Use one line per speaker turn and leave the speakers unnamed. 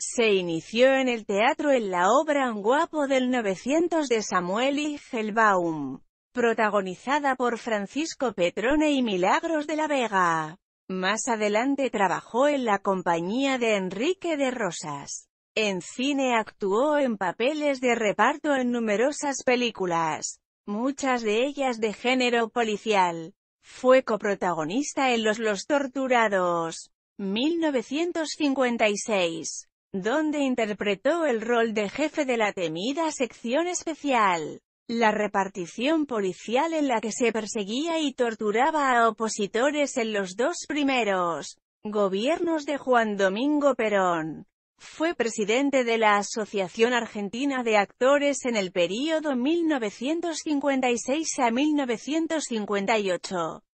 Se inició en el teatro en la obra Un guapo del 900 de Samuel Gelbaum, protagonizada por Francisco Petrone y Milagros de la Vega. Más adelante trabajó en la compañía de Enrique de Rosas. En cine actuó en papeles de reparto en numerosas películas, muchas de ellas de género policial. Fue coprotagonista en Los Los Torturados, 1956, donde interpretó el rol de jefe de la temida sección especial. La repartición policial en la que se perseguía y torturaba a opositores en los dos primeros gobiernos de Juan Domingo Perón. Fue presidente de la Asociación Argentina de Actores en el período 1956 a 1958.